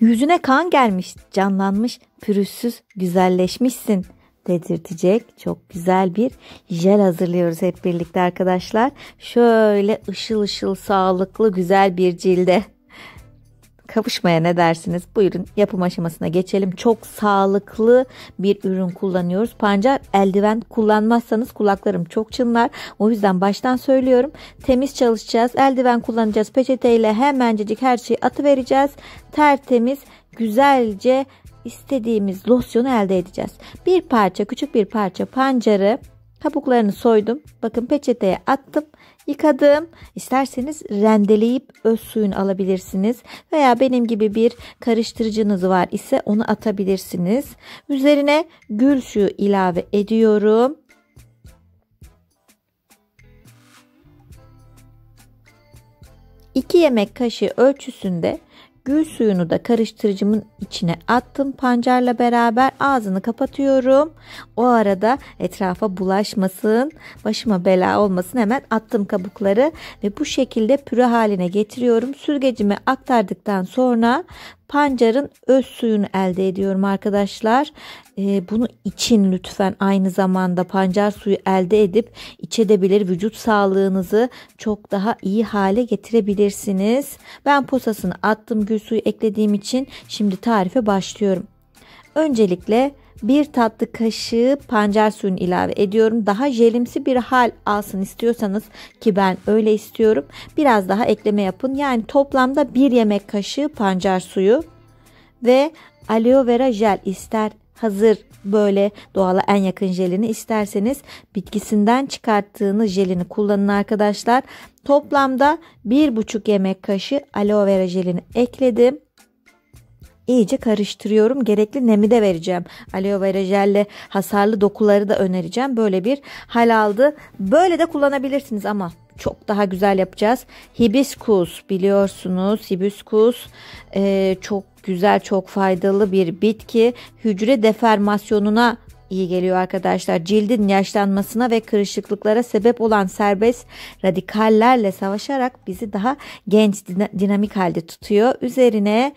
Yüzüne kan gelmiş, canlanmış, pürüzsüz, güzelleşmişsin dedirtecek çok güzel bir jel hazırlıyoruz hep birlikte arkadaşlar. Şöyle ışıl ışıl sağlıklı güzel bir cilde kavuşmaya ne dersiniz? Buyurun yapım aşamasına geçelim. Çok sağlıklı bir ürün kullanıyoruz. Pancar eldiven kullanmazsanız kulaklarım çok çınlar. O yüzden baştan söylüyorum. Temiz çalışacağız. Eldiven kullanacağız. Peçeteyle hemencecik her şeyi atıvereceğiz. Tertemiz güzelce istediğimiz losyonu elde edeceğiz. Bir parça küçük bir parça pancarı kabuklarını soydum. Bakın peçeteye attım yıkadım. İsterseniz rendeleyip öz suyun alabilirsiniz. Veya benim gibi bir karıştırıcınız var ise onu atabilirsiniz. Üzerine gül suyu ilave ediyorum. İki yemek kaşığı ölçüsünde Gül suyunu da karıştırıcımın içine attım. Pancarla beraber ağzını kapatıyorum. O arada etrafa bulaşmasın, başıma bela olmasın hemen attım kabukları ve bu şekilde püre haline getiriyorum. Sürgecime aktardıktan sonra pancarın öz suyunu elde ediyorum arkadaşlar. E, bunu için lütfen aynı zamanda pancar suyu elde edip içebilir vücut sağlığınızı çok daha iyi hale getirebilirsiniz. Ben posasını attım gül suyu eklediğim için şimdi tarife başlıyorum. Öncelikle 1 tatlı kaşığı pancar suyunu ilave ediyorum. Daha jelimsi bir hal alsın istiyorsanız ki ben öyle istiyorum. Biraz daha ekleme yapın. Yani toplamda 1 yemek kaşığı pancar suyu ve aloe vera jel ister hazır böyle doğala en yakın jelini isterseniz bitkisinden çıkarttığınız jelini kullanın arkadaşlar. Toplamda 1,5 yemek kaşığı aloe vera jelini ekledim iyice karıştırıyorum. Gerekli nemi de vereceğim. Aloe vera jelle hasarlı dokuları da önereceğim. Böyle bir hal aldı. Böyle de kullanabilirsiniz ama çok daha güzel yapacağız. Hibiskus biliyorsunuz hibiskus e, çok güzel çok faydalı bir bitki. Hücre deformasyonuna iyi geliyor arkadaşlar. Cildin yaşlanmasına ve kırışıklıklara sebep olan serbest radikallerle savaşarak bizi daha genç dinamik halde tutuyor. Üzerine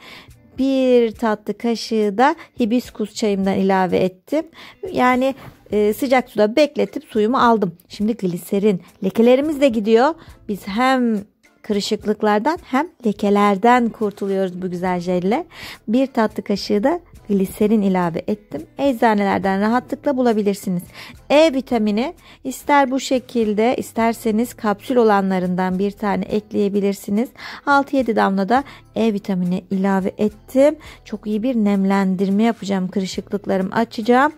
bir tatlı kaşığı da hibiskus çayımdan ilave ettim. Yani e, sıcak suda bekletip suyumu aldım. Şimdi gliserin lekelerimiz de gidiyor. Biz hem kırışıklıklardan hem lekelerden kurtuluyoruz bu güzel jelle. Bir tatlı kaşığı da gliserin ilave ettim. Eczanelerden rahatlıkla bulabilirsiniz. E vitamini ister bu şekilde isterseniz kapsül olanlarından bir tane ekleyebilirsiniz. 6-7 damla da E vitamini ilave ettim. Çok iyi bir nemlendirme yapacağım. Kırışıklıklarımı açacağım.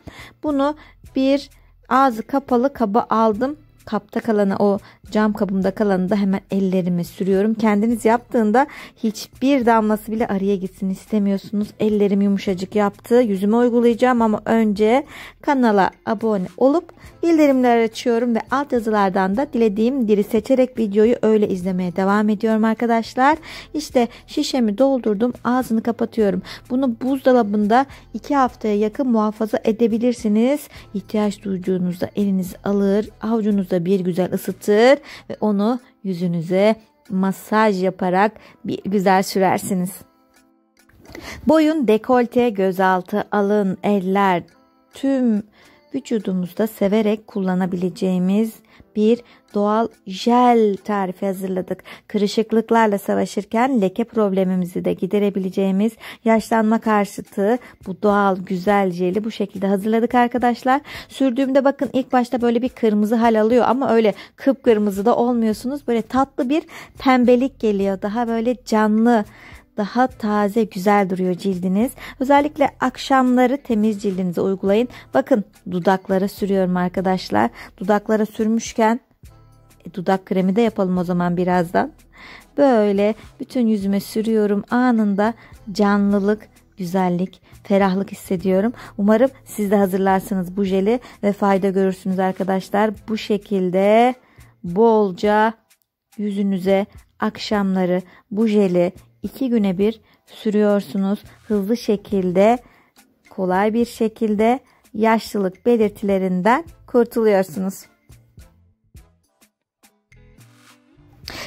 Bunu bir ağzı kapalı kaba aldım kapta kalanı o cam kabımda kalanı da hemen ellerime sürüyorum. Kendiniz yaptığında hiçbir damlası bile araya gitsin istemiyorsunuz. Ellerim yumuşacık yaptı. Yüzüme uygulayacağım ama önce kanala abone olup bildirimleri açıyorum ve alt yazılardan da dilediğim dili seçerek videoyu öyle izlemeye devam ediyorum arkadaşlar. İşte şişemi doldurdum. Ağzını kapatıyorum. Bunu buzdolabında 2 haftaya yakın muhafaza edebilirsiniz. İhtiyaç duyduğunuzda eliniz alır, avucunuzda da bir güzel ısıtır ve onu yüzünüze masaj yaparak bir güzel sürersiniz. Boyun, dekolte, gözaltı, alın, eller tüm vücudumuzda severek kullanabileceğimiz bir doğal jel tarifi hazırladık. Kırışıklıklarla savaşırken leke problemimizi de giderebileceğimiz yaşlanma karşıtı bu doğal güzel jeli bu şekilde hazırladık arkadaşlar. Sürdüğümde bakın ilk başta böyle bir kırmızı hal alıyor ama öyle kıpkırmızı da olmuyorsunuz. Böyle tatlı bir pembelik geliyor. Daha böyle canlı daha taze güzel duruyor cildiniz. Özellikle akşamları temiz cildinize uygulayın. Bakın dudaklara sürüyorum arkadaşlar. Dudaklara sürmüşken e, dudak kremi de yapalım o zaman birazdan. Böyle bütün yüzüme sürüyorum. Anında canlılık, güzellik, ferahlık hissediyorum. Umarım siz de hazırlarsınız bu jeli ve fayda görürsünüz arkadaşlar. Bu şekilde bolca yüzünüze akşamları bu jeli iki güne bir sürüyorsunuz. Hızlı şekilde, kolay bir şekilde yaşlılık belirtilerinden kurtuluyorsunuz.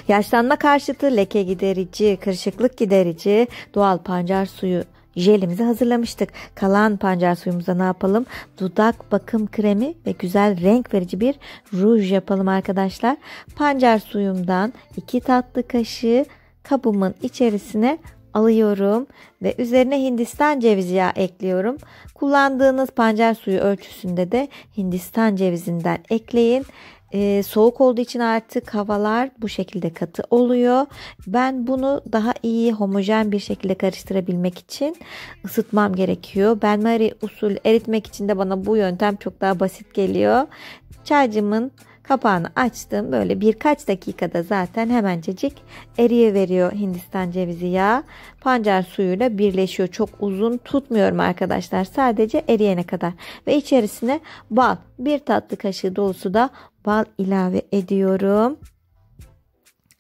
Yaşlanma karşıtı leke giderici, kırışıklık giderici doğal pancar suyu jelimizi hazırlamıştık. Kalan pancar suyumuza ne yapalım? Dudak bakım kremi ve güzel renk verici bir ruj yapalım arkadaşlar. Pancar suyumdan 2 tatlı kaşığı kabımın içerisine alıyorum ve üzerine hindistan cevizi yağı ekliyorum. Kullandığınız pancar suyu ölçüsünde de hindistan cevizinden ekleyin. Ee, soğuk olduğu için artık havalar bu şekilde katı oluyor. Ben bunu daha iyi homojen bir şekilde karıştırabilmek için ısıtmam gerekiyor. Ben Mary usul eritmek için de bana bu yöntem çok daha basit geliyor. Çaycımın Kapağını açtım. Böyle birkaç dakikada zaten hemencecik eriye veriyor Hindistan cevizi yağı. Pancar suyuyla birleşiyor. Çok uzun tutmuyorum arkadaşlar. Sadece eriyene kadar. Ve içerisine bal, bir tatlı kaşığı dolusu da bal ilave ediyorum.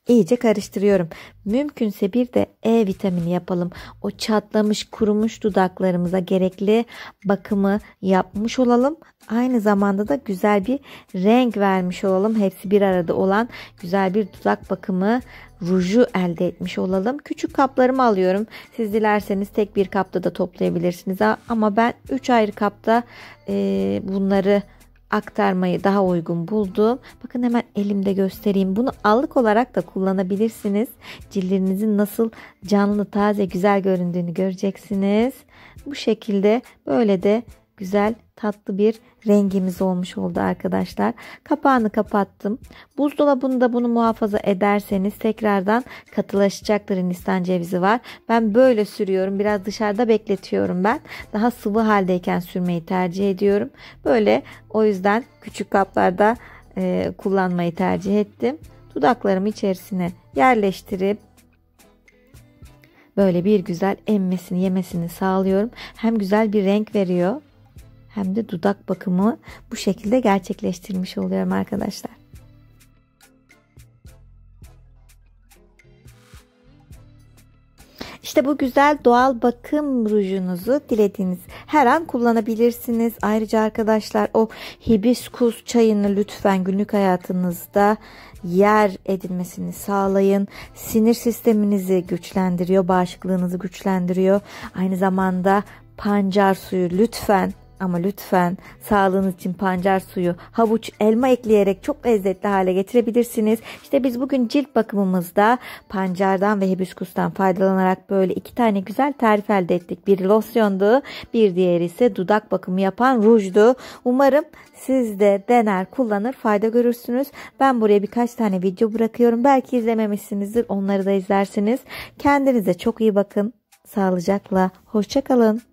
İyice karıştırıyorum. Mümkünse bir de E vitamini yapalım. O çatlamış, kurumuş dudaklarımıza gerekli bakımı yapmış olalım. Aynı zamanda da güzel bir renk vermiş olalım. Hepsi bir arada olan güzel bir dudak bakımı ruju elde etmiş olalım. Küçük kaplarımı alıyorum. Siz dilerseniz tek bir kapta da toplayabilirsiniz ama ben 3 ayrı kapta bunları aktarmayı daha uygun buldum. Bakın hemen elimde göstereyim. Bunu allık olarak da kullanabilirsiniz. Cildlerinizin nasıl canlı, taze, güzel göründüğünü göreceksiniz. Bu şekilde böyle de güzel tatlı bir rengimiz olmuş oldu arkadaşlar. Kapağını kapattım. Buzdolabında bunu muhafaza ederseniz tekrardan katılaşacaktır Hindistan cevizi var. Ben böyle sürüyorum. Biraz dışarıda bekletiyorum ben. Daha sıvı haldeyken sürmeyi tercih ediyorum. Böyle o yüzden küçük kaplarda e, kullanmayı tercih ettim. Dudaklarımı içerisine yerleştirip böyle bir güzel emmesini yemesini sağlıyorum. Hem güzel bir renk veriyor hem de dudak bakımı bu şekilde gerçekleştirmiş oluyorum arkadaşlar. İşte bu güzel doğal bakım rujunuzu dilediğiniz her an kullanabilirsiniz. Ayrıca arkadaşlar o hibiskus çayını lütfen günlük hayatınızda yer edinmesini sağlayın. Sinir sisteminizi güçlendiriyor, bağışıklığınızı güçlendiriyor. Aynı zamanda pancar suyu lütfen ama lütfen sağlığınız için pancar suyu, havuç, elma ekleyerek çok lezzetli hale getirebilirsiniz. İşte biz bugün cilt bakımımızda pancardan ve hibiskustan faydalanarak böyle iki tane güzel tarif elde ettik. Bir losyondu, bir diğeri ise dudak bakımı yapan rujdu. Umarım siz de dener, kullanır, fayda görürsünüz. Ben buraya birkaç tane video bırakıyorum. Belki izlememişsinizdir. Onları da izlersiniz. Kendinize çok iyi bakın. Sağlıcakla, hoşçakalın.